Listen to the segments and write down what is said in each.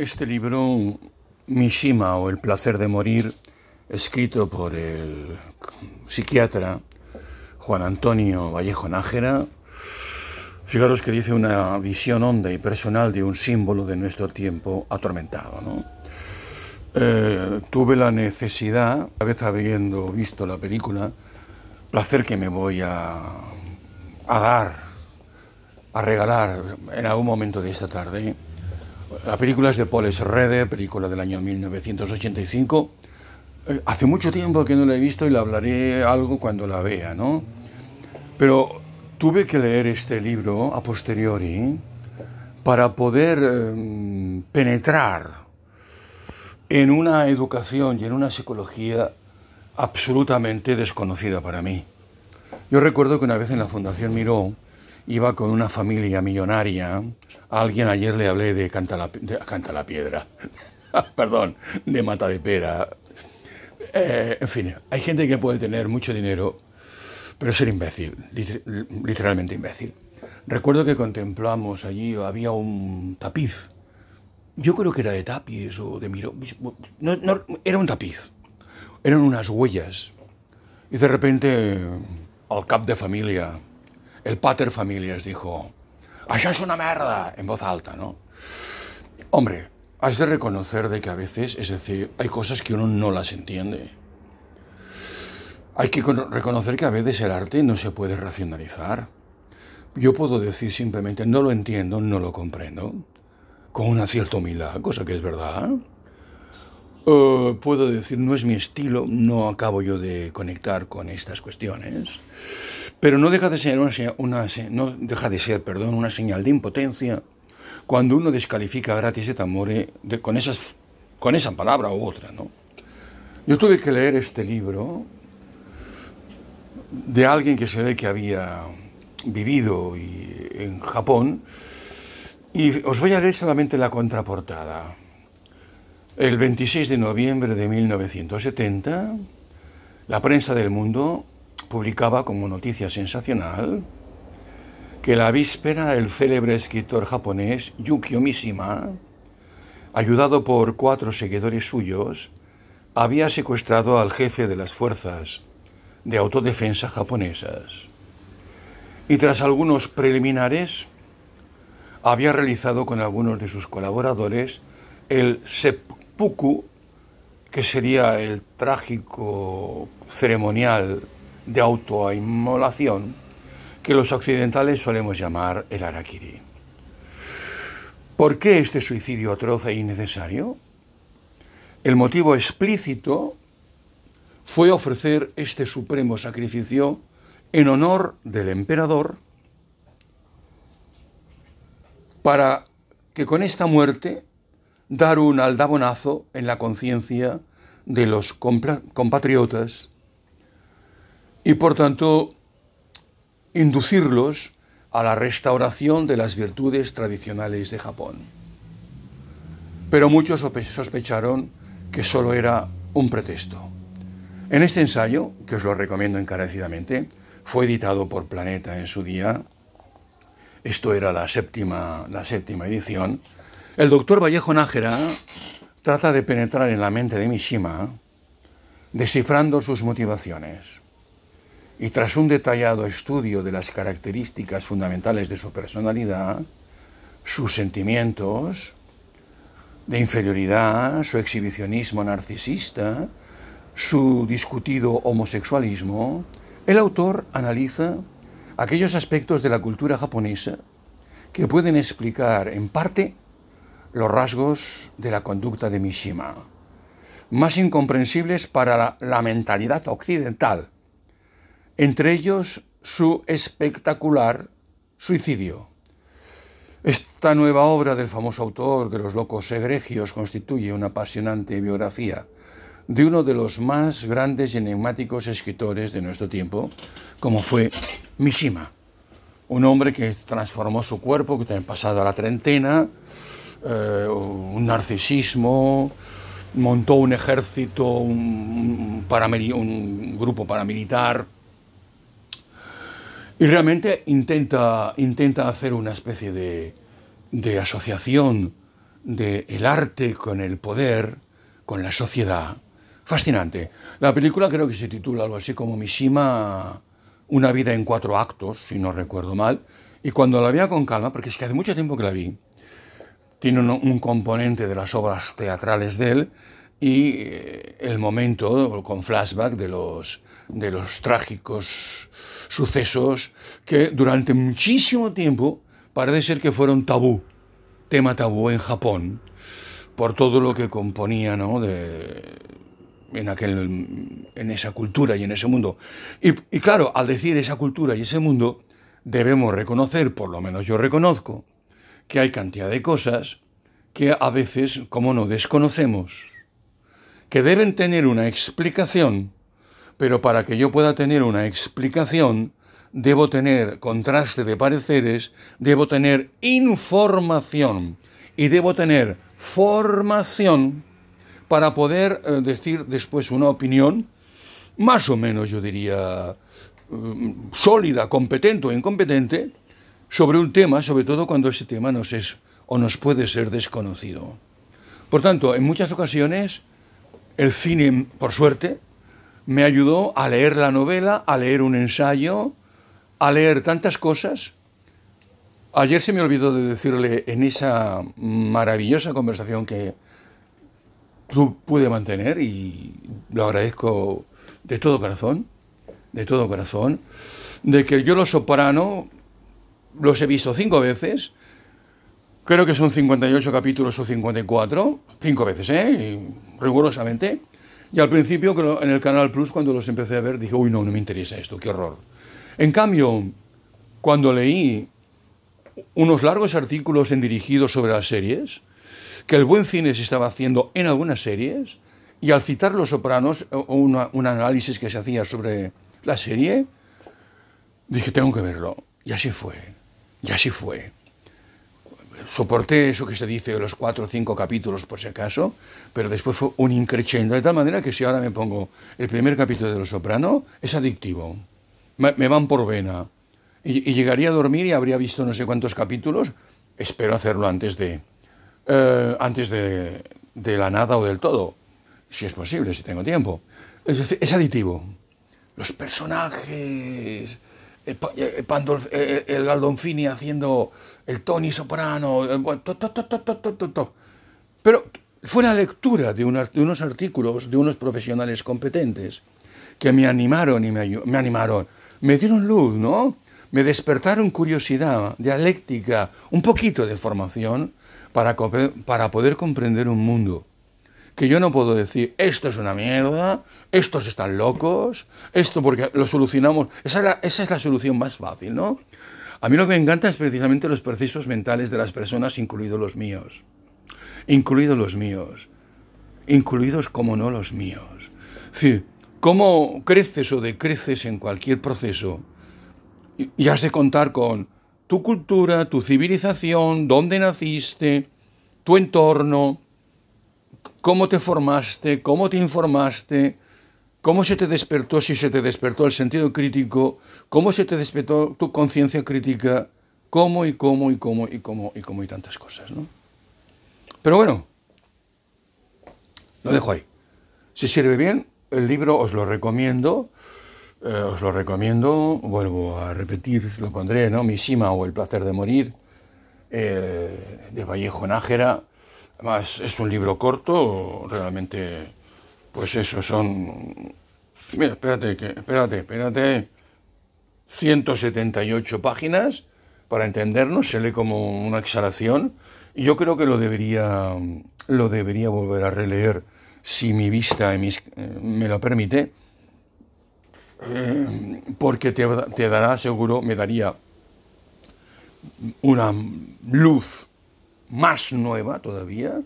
Este libro, Mishima o El placer de morir, escrito por el psiquiatra Juan Antonio Vallejo Nájera, fijaros que dice una visión honda y personal de un símbolo de nuestro tiempo atormentado. Eh, tuve la necesidad, una vez habiendo visto la película, placer que me voy a, a dar, a regalar en algún momento de esta tarde la película es de Paul Srede, película del año 1985. Eh, hace mucho tiempo que no la he visto y la hablaré algo cuando la vea, ¿no? Pero tuve que leer este libro a posteriori para poder em, penetrar en una educación y en una psicología absolutamente desconocida para mí. Yo recuerdo que una vez en la Fundación Miró, iba con una familia millonaria. A alguien ayer le hablé de Canta la, Piedra, perdón, de Mata de Pera. Eh, en fin, hay gente que puede tener mucho dinero, pero ser imbécil, literalmente imbécil. Recuerdo que contemplamos allí, había un tapiz. Yo creo que era de tapiz o de miro. era un tapiz. Eran unas huellas. Y de repente, al cap de familia, el pater familias dijo, allá es una mierda! en voz alta, ¿no? Hombre, has de reconocer de que a veces, es decir, hay cosas que uno no las entiende. Hay que reconocer que a veces el arte no se puede racionalizar. Yo puedo decir simplemente, no lo entiendo, no lo comprendo, con una cierta humildad, cosa que es verdad. Eh, puedo decir, no es mi estilo, no acabo yo de conectar con estas cuestiones. Pero no deja de ser una, no deja de ser, perdón, una señal de impotencia cuando uno descalifica gratis de Tamore de, con, esas, con esa palabra u otra, Yo tuve que leer este libro de alguien que se ve que había vivido en Japón y os voy a leer solamente la contraportada. El 26 de noviembre de 1970, la prensa del mundo publicaba como noticia sensacional que la víspera el célebre escritor japonés Yukio Mishima, ayudado por cuatro seguidores suyos, había secuestrado al jefe de las fuerzas de autodefensa japonesas y tras algunos preliminares había realizado con algunos de sus colaboradores el seppuku, que sería el trágico ceremonial de autoinmolación que los occidentales solemos llamar el Araquiri. ¿Por qué este suicidio atroz e innecesario? El motivo explícito fue ofrecer este supremo sacrificio en honor del emperador para que con esta muerte dar un aldabonazo en la conciencia de los compatriotas y por tanto inducirlos a la restauración de las virtudes tradicionales de Japón. Pero muchos sospecharon que solo era un pretexto. En este ensayo, que os lo recomiendo encarecidamente, fue editado por Planeta en su día, esto era la séptima, la séptima edición, el doctor Vallejo Nájera trata de penetrar en la mente de Mishima, descifrando sus motivaciones y tras un detallado estudio de las características fundamentales de su personalidad, sus sentimientos de inferioridad, su exhibicionismo narcisista, su discutido homosexualismo, el autor analiza aquellos aspectos de la cultura japonesa que pueden explicar en parte los rasgos de la conducta de Mishima, más incomprensibles para la, mentalidad occidental entre ellos su espectacular suicidio. Esta nueva obra del famoso autor de los locos egregios constituye una apasionante biografía de uno de los más grandes y enigmáticos escritores de nuestro tiempo, como fue Mishima, un hombre que transformó su cuerpo, que también pasado a la treintena, eh, un narcisismo, montó un ejército, un grupo paramilitar, y realmente intenta, intenta hacer una especie de, de asociación del el arte con el poder, con la sociedad. Fascinante. La película creo que se titula algo así como Mishima, una vida en cuatro actos, si no recuerdo mal. Y cuando la vea con calma, porque es que hace mucho tiempo que la vi, tiene un componente de las obras teatrales de él y eh, el momento con flashback de los, de los trágicos sucesos que durante muchísimo tiempo parece ser que fueron tabú, tema tabú en Japón, por todo lo que componía ¿no? de, en, aquel, en esa cultura y en ese mundo. Y, y claro, al decir esa cultura y ese mundo, debemos reconocer, por lo menos yo reconozco, que hay cantidad de cosas que a veces, como no, desconocemos, que deben tener una explicación pero para que yo pueda tener una explicación, debo tener contraste de pareceres, debo tener información y debo tener formación para poder eh, decir después una opinión más o menos, yo diría, mm, sólida, competente o incompetente sobre un tema, sobre todo cuando ese tema nos es o nos puede ser desconocido. Por tanto, en muchas ocasiones, el cine, por suerte, me ayudó a leer la novela, a leer un ensayo, a leer tantas cosas. Ayer se me olvidó de decirle en esa maravillosa conversación que tú pude mantener y lo agradezco de todo corazón, de todo corazón, de que yo los soprano los he visto cinco veces, creo que son 58 capítulos o 54, cinco veces, ¿eh? rigurosamente. Y al principio, en el Canal Plus, cuando los empecé a ver, dije, uy, no, no me interesa esto, qué horror. En cambio, cuando leí unos largos artículos en dirigidos sobre las series, que el buen cine se estaba haciendo en algunas series, y al citar Los Sopranos, o un análisis que se hacía sobre la serie, dije, tengo que verlo. Y así fue, y así fue soporté eso que se dice los cuatro o cinco capítulos por si acaso, pero después fue un increchendo, de tal manera que si ahora me pongo el primer capítulo de Los Soprano, es adictivo, me, van por vena. Y, llegaría a dormir y habría visto no sé cuántos capítulos, espero hacerlo antes de, eh, antes de, de la nada o del todo, si es posible, si tengo tiempo. Es, es adictivo Los personajes, eh, eh, eh, el Galdonfini haciendo el Tony Soprano, pero fue la lectura de, unos artículos de unos profesionales competentes que me animaron y me, animaron, me dieron luz, ¿no? Me despertaron curiosidad, dialéctica, un poquito de formación para, para poder comprender un mundo que yo no puedo decir, esto es una mierda, estos están locos, esto porque lo solucionamos. Esa es la, solución más fácil, ¿no? A mí lo que me encanta es precisamente los procesos mentales de las personas, incluidos los míos. Incluidos los míos. Incluidos, como no, los míos. Es decir, cómo creces o decreces en cualquier proceso y has de contar con tu cultura, tu civilización, dónde naciste, tu entorno, cómo te formaste, cómo te informaste, cómo se te despertó, si se te despertó el sentido crítico, cómo se te despertó tu conciencia crítica, cómo y cómo y cómo y cómo y cómo y tantas cosas, ¿no? Pero bueno, lo dejo ahí. Si sirve bien, el libro os lo recomiendo. Eh, os lo recomiendo, vuelvo a repetir, lo pondré, ¿no? Misima o El placer de morir, eh, de Vallejo Nájera, Además, es un libro corto, realmente, pues eso, son... Mira, espérate, espérate, espérate. 178 páginas, para entendernos, se lee como una exhalación. Y yo creo que lo debería, lo debería volver a releer, si mi vista eh, eh, me lo permite, eh, porque te dará, seguro, me daría una luz más nueva todavía,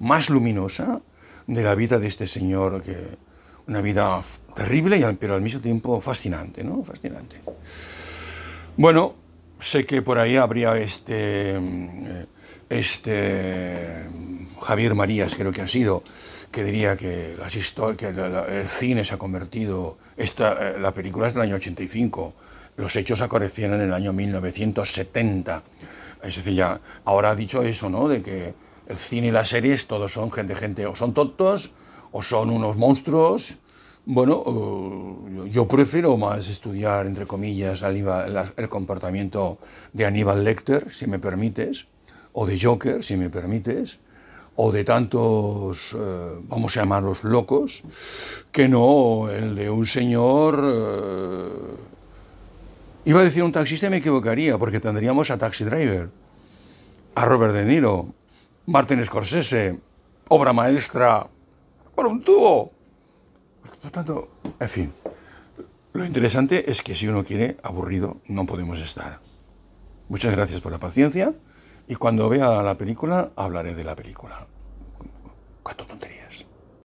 más luminosa, de la vida de este señor, que una vida terrible, pero al mismo tiempo fascinante, ¿no? Fascinante. Bueno, sé que por ahí habría este, mm, este mm, Javier Marías, creo que ha sido, que diría que, las que el cine se ha convertido, esta, eh, la película es del año 85, los hechos acontecieron en el año 1970. Es decir, ya ahora ha dicho eso, ¿no? De que el cine y las series todos son gente, gente, o son tontos, o son unos monstruos. Bueno, yo prefiero más estudiar, entre comillas, el comportamiento de Aníbal Lecter, si me permites, o de Joker, si me permites, o de tantos, eh, vamos a llamarlos locos, que no el de un señor eh, Iba a decir un taxista y me equivocaría, porque tendríamos a Taxi Driver, a Robert De Niro, Martin Scorsese, obra maestra, por un tubo. Por tanto, en fin, lo interesante es que si uno quiere, aburrido, no podemos estar. Muchas gracias por la paciencia y cuando vea la película hablaré de la película. Cuatro tonterías.